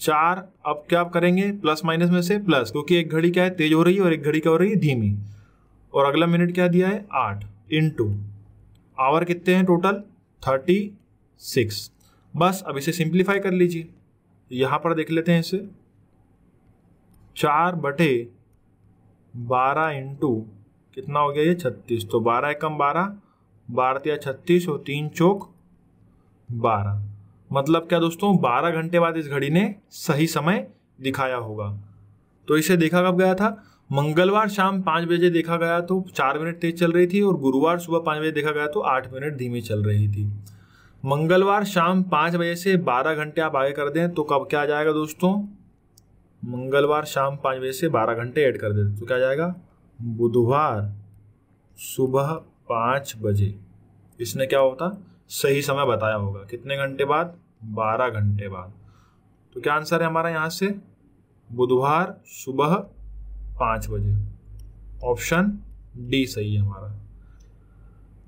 चार अब क्या आप करेंगे प्लस माइनस में से प्लस क्योंकि एक घड़ी क्या है तेज हो रही है और एक घड़ी क्या हो रही है धीमी और अगला मिनट क्या दिया है आठ इन टू आवर कितने हैं टोटल थर्टी सिक्स बस अब इसे सिंप्लीफाई कर लीजिए यहाँ पर देख लेते हैं इसे चार बटे बारह इंटू कितना हो गया ये छत्तीस तो बारह एकम बारह बारह या छत्तीस और तीन चौक बारह मतलब क्या दोस्तों 12 घंटे बाद इस घड़ी ने सही समय दिखाया होगा तो इसे देखा कब गया था मंगलवार शाम पाँच बजे देखा गया तो चार मिनट तेज चल रही थी और गुरुवार सुबह पाँच बजे देखा गया तो आठ मिनट धीमी चल रही थी मंगलवार शाम पाँच बजे से बारह घंटे आप आगे कर दें तो कब क्या आ जाएगा दोस्तों मंगलवार शाम पाँच बजे से बारह घंटे ऐड कर दें तो क्या जाएगा बुधवार सुबह पाँच बजे इसने क्या होता सही समय बताया होगा कितने घंटे बाद बारह घंटे बाद तो क्या आंसर है हमारा यहाँ से बुधवार सुबह पाँच बजे ऑप्शन डी सही है हमारा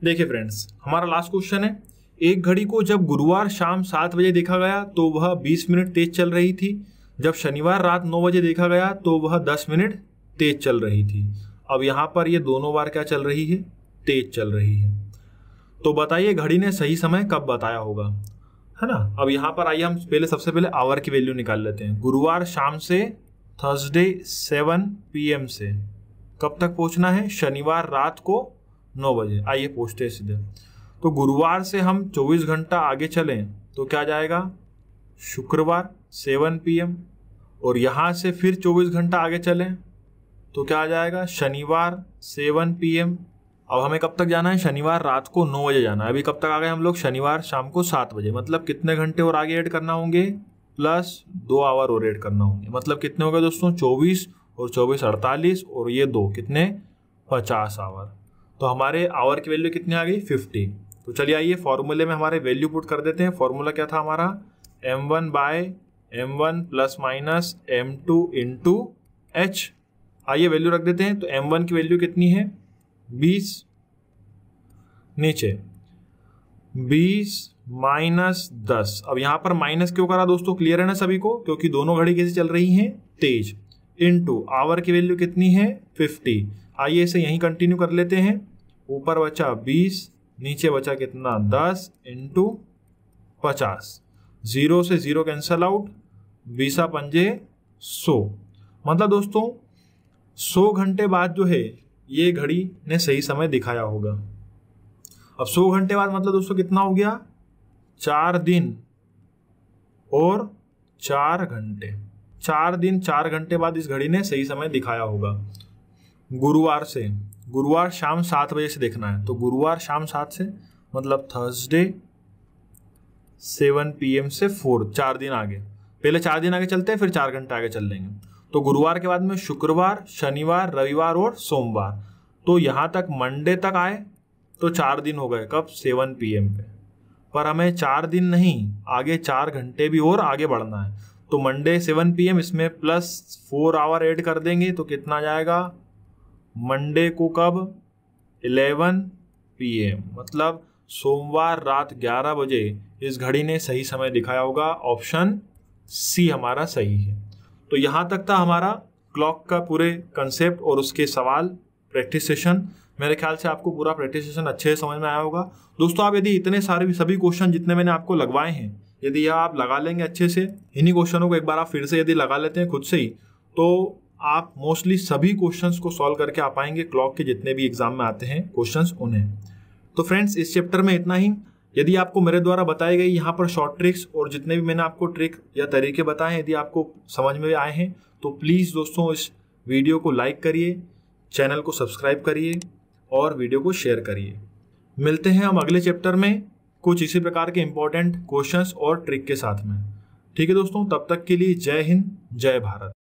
देखिए फ्रेंड्स हमारा लास्ट क्वेश्चन है एक घड़ी को जब गुरुवार शाम सात बजे देखा गया तो वह बीस मिनट तेज चल रही थी जब शनिवार रात नौ बजे देखा गया तो वह दस मिनट तेज चल रही थी अब यहाँ पर ये दोनों बार क्या चल रही है तेज चल रही है तो बताइए घड़ी ने सही समय कब बताया होगा है ना अब यहाँ पर आइए हम पहले सबसे पहले आवर की वैल्यू निकाल लेते हैं गुरुवार शाम से थर्सडे सेवन पी से कब तक पहुँचना है शनिवार रात को नौ बजे आइए पहुँचते हैं सीधे तो गुरुवार से हम चौबीस घंटा आगे चलें तो क्या जाएगा शुक्रवार सेवन पी और यहाँ से फिर चौबीस घंटा आगे चलें तो क्या आ जाएगा शनिवार सेवन पी अब हमें कब तक जाना है शनिवार रात को नौ बजे जाना है अभी कब तक आ गए हम लोग शनिवार शाम को सात बजे मतलब कितने घंटे और आगे ऐड करना होंगे प्लस दो आवर और ऐड करना होंगे मतलब कितने हो गए दोस्तों चौबीस और चौबीस अड़तालीस और ये दो कितने पचास आवर तो हमारे आवर की वैल्यू कितनी आ गई फिफ्टी तो चलिए आइए फॉर्मूले में हमारे वैल्यू पुट कर देते हैं फॉर्मूला क्या था हमारा M one by M one plus minus M two into H आइए वैल्यू रख देते हैं तो एम वन की वैल्यू कितनी है बीस नीचे बीस माइनस दस अब यहां पर माइनस क्यों करा दोस्तों क्लियर है ना सभी को क्योंकि दोनों घड़ी कैसे चल रही हैं तेज इनटू आवर की वैल्यू कितनी है फिफ्टी आइए इसे यहीं कंटिन्यू कर लेते हैं ऊपर बचा बीस नीचे बचा कितना दस इंटू पचास जीरो से जीरो कैंसल आउट बीसा पंजे सौ मतलब दोस्तों सौ घंटे बाद जो है ये घड़ी ने सही समय दिखाया होगा अब सौ घंटे बाद मतलब दोस्तों कितना हो गया चार दिन और चार घंटे चार दिन चार घंटे बाद इस घड़ी ने सही समय दिखाया होगा गुरुवार से गुरुवार शाम सात बजे से देखना है तो गुरुवार शाम सात से मतलब थर्सडे सेवन पीएम से फोर चार दिन आगे पहले चार दिन आगे चलते हैं फिर चार घंटे आगे चल लेंगे तो गुरुवार के बाद में शुक्रवार शनिवार रविवार और सोमवार तो यहाँ तक मंडे तक आए तो चार दिन हो गए कब सेवन पी पे पर हमें चार दिन नहीं आगे चार घंटे भी और आगे बढ़ना है तो मंडे सेवन पी इसमें प्लस फोर आवर ऐड कर देंगे तो कितना जाएगा मंडे को कब इलेवन पी मतलब सोमवार रात ग्यारह बजे इस घड़ी ने सही समय दिखाया होगा ऑप्शन सी हमारा सही है तो यहाँ तक था हमारा क्लॉक का पूरे कंसेप्ट और उसके सवाल प्रैक्टिस सेशन मेरे ख्याल से आपको पूरा प्रैक्टिस सेशन अच्छे से समझ में आया होगा दोस्तों आप यदि इतने सारे सभी क्वेश्चन जितने मैंने आपको लगवाए हैं यदि यह आप लगा लेंगे अच्छे से इन्हीं क्वेश्चनों को एक बार आप फिर से यदि लगा लेते हैं खुद से ही तो आप मोस्टली सभी क्वेश्चंस को सॉल्व करके आ पाएंगे क्लॉक के जितने भी एग्जाम में आते हैं क्वेश्चंस उन्हें तो फ्रेंड्स इस चैप्टर में इतना ही यदि आपको मेरे द्वारा बताई गई यहाँ पर शॉर्ट ट्रिक्स और जितने भी मैंने आपको ट्रिक या तरीके बताए हैं यदि आपको समझ में आए हैं तो प्लीज़ दोस्तों इस वीडियो को लाइक करिए चैनल को सब्सक्राइब करिए और वीडियो को शेयर करिए मिलते हैं हम अगले चैप्टर में कुछ इसी प्रकार के इंपॉर्टेंट क्वेश्चंस और ट्रिक के साथ में ठीक है दोस्तों तब तक के लिए जय हिंद जय भारत